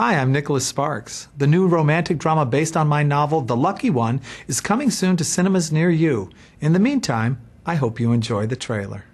Hi, I'm Nicholas Sparks. The new romantic drama based on my novel, The Lucky One, is coming soon to cinemas near you. In the meantime, I hope you enjoy the trailer.